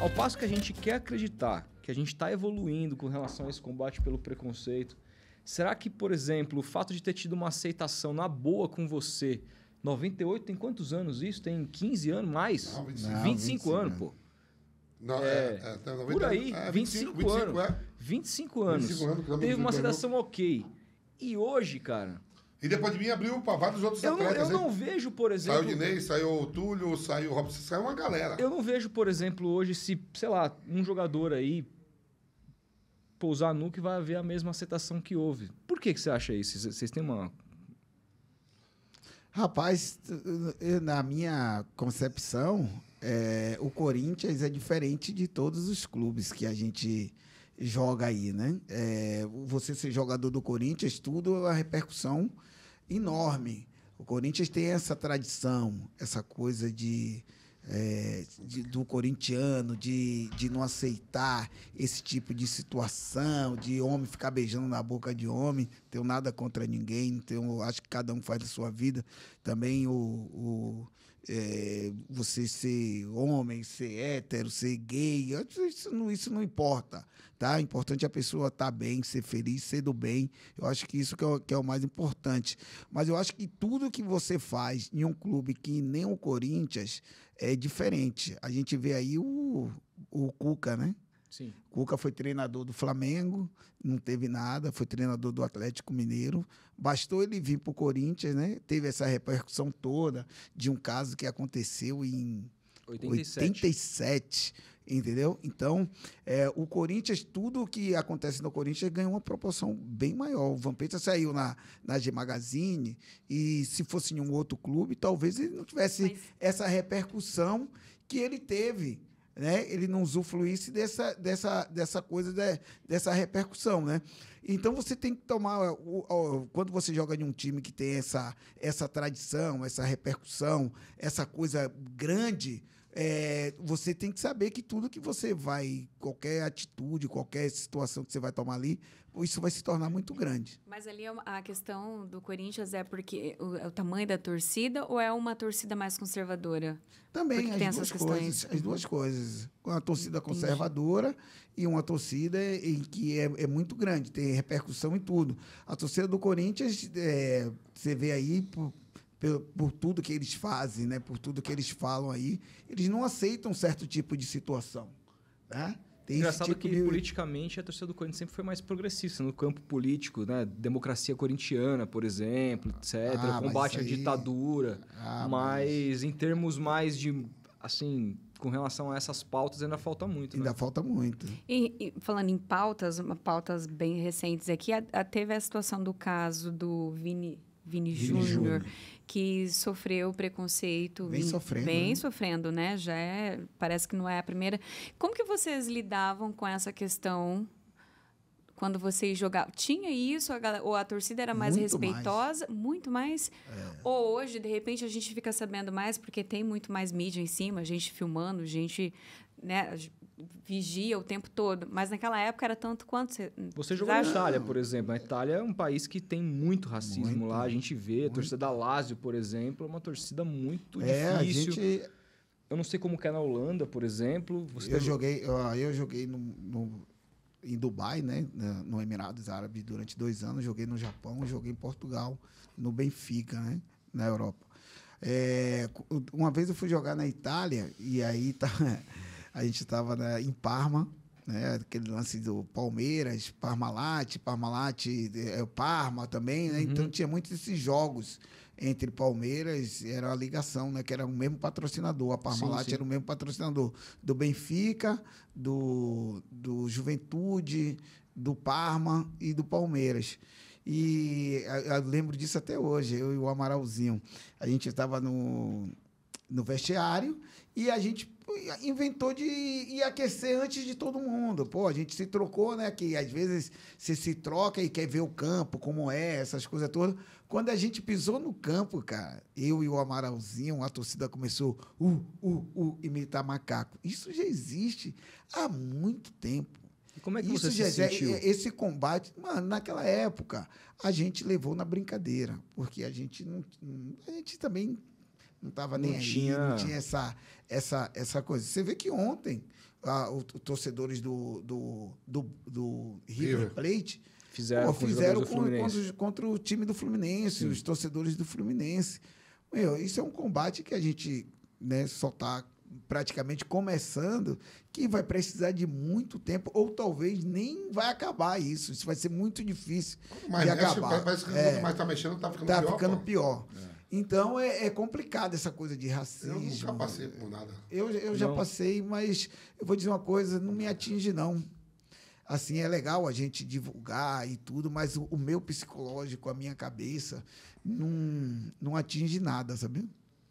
Ao passo que a gente quer acreditar que a gente está evoluindo com relação a esse combate pelo preconceito, será que, por exemplo, o fato de ter tido uma aceitação na boa com você, 98 tem quantos anos isso? Tem 15 anos mais? Não, 25, não, 25, 25 anos, né? pô. Não, é, é, é, 90, por aí, é, 25, 25 anos. 25 é. anos. 25 anos teve uma aceitação ok. E hoje, cara, e depois de mim abriu para vários outros eu atletas. Não, eu aí. não vejo, por exemplo. Saiu o Dinei, saiu o Túlio, saiu o Robson, saiu uma galera. Eu não vejo, por exemplo, hoje se, sei lá, um jogador aí pousar nu que vai haver a mesma aceitação que houve. Por que, que você acha isso? Vocês têm uma. Rapaz, eh, na minha concepção, é, o Corinthians é diferente de todos os clubes que a gente joga aí, né? É, você ser jogador do Corinthians, tudo é a repercussão enorme. O Corinthians tem essa tradição, essa coisa de, é, de, do corintiano, de, de não aceitar esse tipo de situação, de homem ficar beijando na boca de homem. Tenho nada contra ninguém, tenho, acho que cada um faz a sua vida. Também o, o é, você ser homem, ser hétero, ser gay, isso não, isso não importa, tá? O é importante a pessoa estar tá bem, ser feliz, ser do bem. Eu acho que isso que é, o, que é o mais importante. Mas eu acho que tudo que você faz em um clube que nem o Corinthians é diferente. A gente vê aí o, o Cuca, né? Sim. Cuca foi treinador do Flamengo, não teve nada, foi treinador do Atlético Mineiro. Bastou ele vir para o Corinthians, né? Teve essa repercussão toda de um caso que aconteceu em 87, 87 entendeu? Então, é, o Corinthians, tudo que acontece no Corinthians ganhou uma proporção bem maior. O Vampeta saiu na, na G Magazine e se fosse em um outro clube, talvez ele não tivesse Mas... essa repercussão que ele teve né, ele não usufruísse dessa, dessa, dessa coisa, de, dessa repercussão, né? Então você tem que tomar o, o, quando você joga em um time que tem essa essa tradição, essa repercussão, essa coisa grande, é, você tem que saber que tudo que você vai, qualquer atitude, qualquer situação que você vai tomar ali, isso vai se tornar muito grande. Mas ali é a questão do Corinthians é porque o, é o tamanho da torcida ou é uma torcida mais conservadora? Também as tem duas essas coisas, questões. As duas coisas. Uma torcida Entendi. conservadora e uma torcida em que é, é, muito grande, tem repercussão em tudo. A torcida do Corinthians, é, você vê aí. Por, por, por, tudo que eles fazem, né? por tudo que eles falam aí, eles não aceitam certo tipo de situação. Né? Tem Engraçado tipo que de... politicamente a torcida do Corinthians sempre foi mais progressista no campo político, né? Democracia corintiana, por exemplo, etc. Ah, combate à ditadura. Ah, mas, mas em termos mais de assim, com relação a essas pautas, ainda falta muito. Né? Ainda falta muito. E, e, falando em pautas, pautas bem recentes aqui, a, a, teve a situação do caso do Vini Vini, Júnior, que sofreu preconceito. Vem sofrendo. Vem né? sofrendo, né? Já é, parece que não é a primeira. Como que vocês lidavam com essa questão quando vocês jogavam? Tinha isso? A galera, ou a torcida era mais muito respeitosa? Mais. Muito mais? É. Ou hoje, de repente, a gente fica sabendo mais porque tem muito mais mídia em cima, gente filmando, gente né, vigia o tempo todo. Mas naquela época era tanto quanto você. Você jogou na Itália, por exemplo. A Itália é um país que tem muito racismo muito, lá. A gente vê. Muito. A torcida da Lazio, por exemplo, é uma torcida muito é, difícil. Gente... Eu não sei como que é na Holanda, por exemplo. Você eu, joguei, eu, eu joguei no, no, em Dubai, né? No Emirados Árabes durante dois anos. Joguei no Japão, joguei em Portugal, no Benfica, né? Na Europa. É, uma vez eu fui jogar na Itália e aí tá, A gente estava né, em Parma, né? Aquele lance do Palmeiras, Parmalat, Parmalat, eh, é, Parma também, né? Então, uhum. Então tinha muitos esses jogos entre Palmeiras, era a ligação, né? Que era o mesmo patrocinador, a Parmalat sim, sim. era o mesmo patrocinador do Benfica, do, do Juventude, do Parma e do Palmeiras. E eu lembro disso até hoje, eu e o Amaralzinho. A gente estava no, no vestiário e a gente inventou de ir aquecer antes de todo mundo. Pô, a gente se trocou, né? Que às vezes você se troca e quer ver o campo, como é, essas coisas todas. Quando a gente pisou no campo, cara, eu e o Amaralzinho, a torcida começou uh, uh, uh, imitar macaco. Isso já existe há muito tempo. como é que Isso você se sentiu? É, é, esse combate, mano, naquela época, a gente levou na brincadeira, porque a gente não, a gente também não estava nem aí, tinha... não tinha essa, essa, essa coisa. Você vê que ontem os torcedores do, do, do, do River Plate fizeram, pô, fizeram com, contra, contra, o time do Fluminense, Sim. os torcedores do Fluminense. Meu, isso é um combate que a gente né, só está praticamente começando, que vai precisar de muito tempo, ou talvez nem vai acabar isso. Isso vai ser muito difícil mas de acabar. Parece que é, mais está mexendo, está ficando tá pior. Está ficando pô. pior. É. Então é, é complicado essa coisa de racismo. Eu nunca passei por nada. Eu, eu já passei, mas eu vou dizer uma coisa, não me atinge, não. Assim, é legal a gente divulgar e tudo, mas o, o meu psicológico, a minha cabeça, não, não atinge nada, sabe?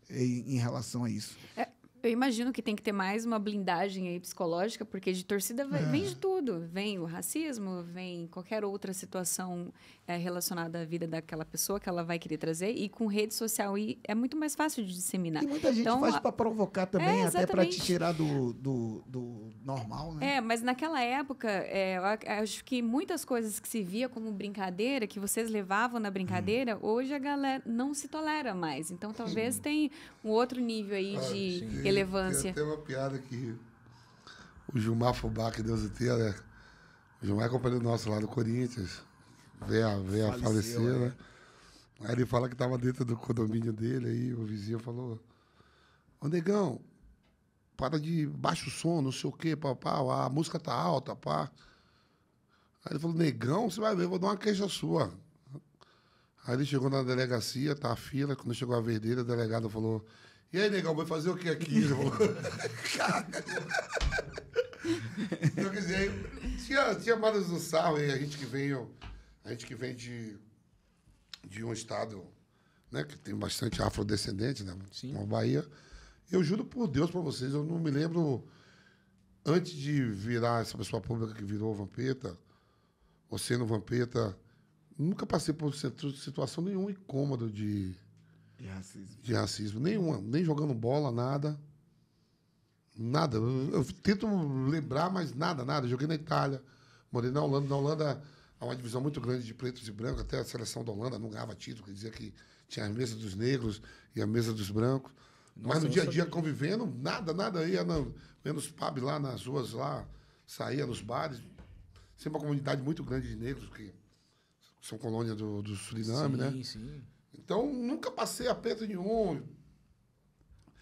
Em, em relação a isso. É, eu imagino que tem que ter mais uma blindagem aí psicológica, porque de torcida vem, é. vem de é. tudo. Vem o racismo, vem qualquer outra situação é, relacionada à vida daquela pessoa que ela vai querer trazer. E com rede social e é muito mais fácil de disseminar. E muita gente então, faz para provocar também, é, até para te tirar do, do, do, normal, né? É, mas naquela época, é, eu acho que muitas coisas que se via como brincadeira, que vocês levavam na brincadeira, hum. hoje a galera não se tolera mais. Então talvez hum. tenha um outro nível aí ah, de... Sim relevância. Tem uma piada que o Gilmar Fubá, que Deus o tenha, né? O Gilmar é companheiro nosso lá do Corinthians. vem a, vem a falecer, é. né? Aí ele fala que estava dentro do condomínio dele, aí o vizinho falou, ô negão, para de baixo som, não sei o quê, papá, a música tá alta, pá. Aí ele falou, negão, você vai ver, vou dar uma queixa sua. Aí ele chegou na delegacia, tá a fila, quando chegou a vez dele, o delegado falou, e aí, negão, vai fazer o que aqui, irmão? então, quer dizer, tinha, tinha vários do sarro, a gente que veio, a gente que vem de, de um estado né, que tem bastante afrodescendente, né? Sim. Uma Bahia. Eu juro por Deus para vocês, eu não me lembro antes de virar essa pessoa pública que virou Vampeta, ou sendo Vampeta, nunca passei por situação nenhuma incômodo de de racismo. De racismo. Nenhuma, nem jogando bola, nada. Nada. Eu, eu tento lembrar, mas nada, nada. joguei na Itália, morei na Holanda. Na Holanda há uma divisão muito grande de pretos e brancos. Até a seleção da Holanda não ganhava título, quer dizer que tinha a mesa dos negros e a mesa dos brancos. Nossa, mas no dia a dia convivendo, nada, nada. Ia, na, ia nos pubs lá, nas ruas lá, saía nos bares. Sempre uma comunidade muito grande de negros que são colônia do, do Suriname, sim, né? Sim, sim. Então, nunca passei aperto nenhum.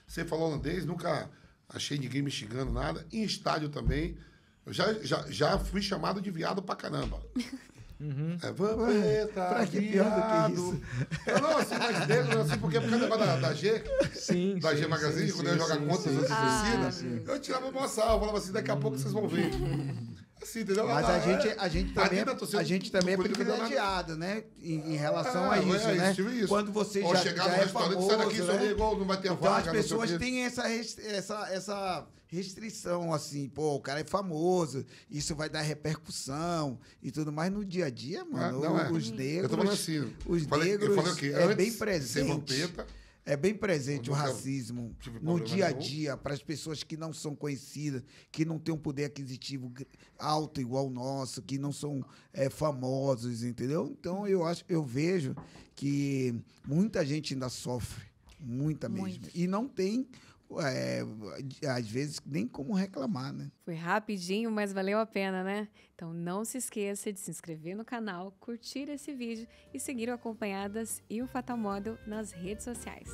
Você falou holandês, nunca achei ninguém me xingando, nada. Em estádio também. Eu já, já, já fui chamado de viado pra caramba. Uhum. É, vamos ver, é, tá pra que pior do que isso? Eu não, assim, mas não, assim, porque por causa da, da G, sim, da sim, G Magazine, sim, quando eu jogava contra as outras torcidas, ah. eu tirava uma salva, falava assim, daqui a pouco vocês vão ver. Assim, entendeu? Mas é. a gente, tá é- a gente também, a gente também é privilegiado, né? Em, relação é, a isso, né? Tipo Quando você já, chegar já é famoso, sai daqui, né? igual, não vai ter então as pessoas têm essa, essa, essa restrição, assim, pô, o cara é famoso, isso vai dar repercussão e tudo mais no dia a dia, mano. os negros, assim, Eu os negros é bem presente. Sem é bem presente o racismo no dia a dia para as pessoas que não são conhecidas, que não têm um poder aquisitivo alto igual o nosso, que não são é, famosos, entendeu? Então eu acho, eu vejo que muita gente ainda sofre, muita mesmo, Muito. e não tem é, às vezes nem como reclamar, né? Foi rapidinho, mas valeu a pena, né? Então não se esqueça de se inscrever no canal, curtir esse vídeo e seguir o Acompanhadas e o Fatal Model nas redes sociais.